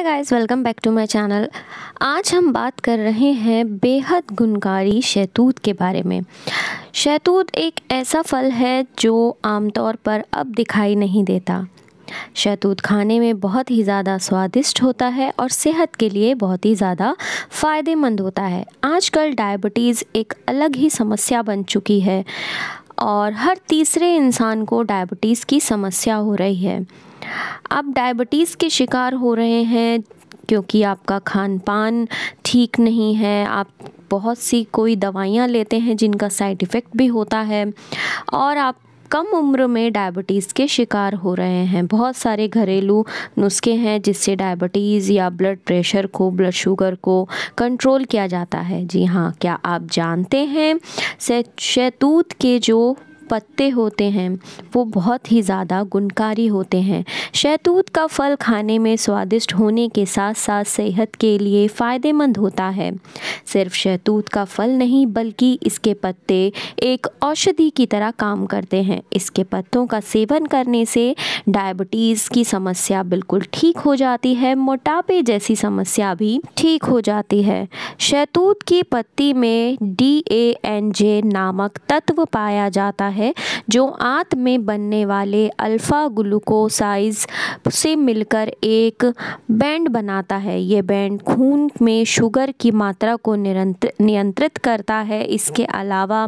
hi guys welcome back to my channel आज हम बात कर रहे हैं बेहद गुनकारी शैतूत के बारे में शैतूत एक ऐसा फल है जो आमतौर पर अब दिखाई नहीं देता शैतूत खाने में बहुत ही ज़्यादा स्वादिष्ट होता है और सेहत के लिए बहुत ही ज़्यादा फ़ायदेमंद होता है आजकल डायबिटीज़ एक अलग ही समस्या बन चुकी है और हर तीसरे इंसान को डायबिटीज़ की समस्या हो रही है आप डायबिटीज़ के शिकार हो रहे हैं क्योंकि आपका खान पान ठीक नहीं है आप बहुत सी कोई दवाइयाँ लेते हैं जिनका साइड इफ़ेक्ट भी होता है और आप कम उम्र में डायबिटीज़ के शिकार हो रहे हैं बहुत सारे घरेलू नुस्खे हैं जिससे डायबिटीज़ या ब्लड प्रेशर को ब्लड शुगर को कंट्रोल किया जाता है जी हाँ क्या आप जानते हैं शैतूत के जो पत्ते होते हैं वो बहुत ही ज़्यादा गुणकारी होते हैं शहतूत का फल खाने में स्वादिष्ट होने के साथ साथ सेहत के लिए फ़ायदेमंद होता है सिर्फ शहतूत का फल नहीं बल्कि इसके पत्ते एक औषधि की तरह काम करते हैं इसके पत्तों का सेवन करने से डायबिटीज़ की समस्या बिल्कुल ठीक हो जाती है मोटापे जैसी समस्या भी ठीक हो जाती है शहतूत की पत्ती में डी ए एन जे नामक तत्व पाया जाता है है जो आंत में बनने वाले अल्फ़ा ग्लूकोसाइज से मिलकर एक बैंड बनाता है ये बैंड खून में शुगर की मात्रा को नियंत्रित करता है इसके अलावा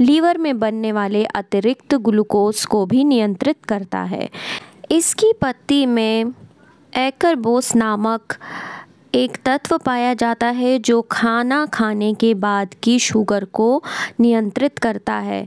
लीवर में बनने वाले अतिरिक्त ग्लूकोज को भी नियंत्रित करता है इसकी पत्ती में एकरबोस नामक एक तत्व पाया जाता है जो खाना खाने के बाद की शुगर को नियंत्रित करता है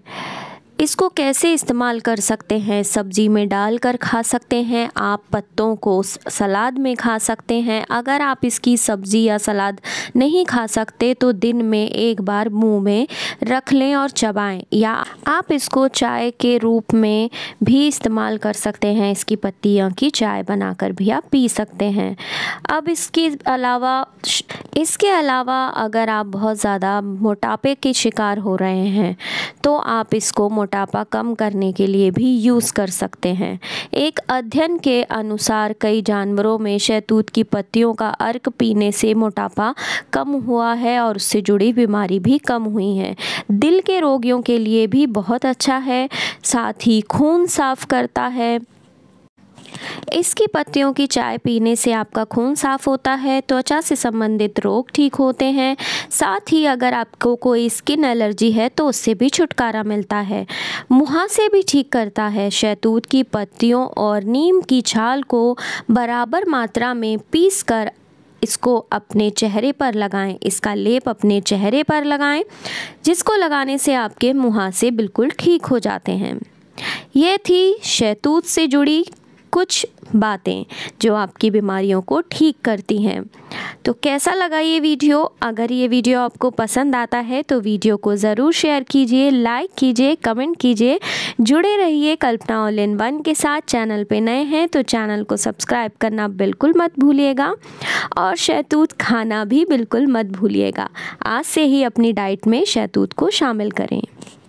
इसको कैसे इस्तेमाल कर सकते हैं सब्जी में डाल कर खा सकते हैं आप पत्तों को सलाद में खा सकते हैं अगर आप इसकी सब्जी या सलाद नहीं खा सकते तो दिन में एक बार मुंह में रख लें और चबाएं या आप इसको चाय के रूप में भी इस्तेमाल कर सकते हैं इसकी पत्तियाँ की चाय बनाकर भी आप पी सकते हैं अब इसके अलावा इसके अलावा अगर आप बहुत ज़्यादा मोटापे के शिकार हो रहे हैं तो आप इसको मोटापा कम करने के लिए भी यूज़ कर सकते हैं एक अध्ययन के अनुसार कई जानवरों में शहतूत की पत्तियों का अर्क पीने से मोटापा कम हुआ है और उससे जुड़ी बीमारी भी कम हुई है दिल के रोगियों के लिए भी बहुत अच्छा है साथ ही खून साफ करता है इसकी पत्तियों की चाय पीने से आपका खून साफ होता है त्वचा से संबंधित रोग ठीक होते हैं साथ ही अगर आपको कोई स्किन एलर्जी है तो उससे भी छुटकारा मिलता है मुहासे से भी ठीक करता है शैतूत की पत्तियों और नीम की छाल को बराबर मात्रा में पीस कर इसको अपने चेहरे पर लगाएं इसका लेप अपने चेहरे पर लगाएं जिसको लगाने से आपके मुहासे बिल्कुल ठीक हो जाते हैं ये थी शैतूत से जुड़ी कुछ बातें जो आपकी बीमारियों को ठीक करती हैं तो कैसा लगा ये वीडियो अगर ये वीडियो आपको पसंद आता है तो वीडियो को ज़रूर शेयर कीजिए लाइक कीजिए कमेंट कीजिए जुड़े रहिए कल्पना ऑल इन वन के साथ चैनल पे नए हैं तो चैनल को सब्सक्राइब करना बिल्कुल मत भूलिएगा और शहतूत खाना भी बिल्कुल मत भूलिएगा आज से ही अपनी डाइट में शहतूत को शामिल करें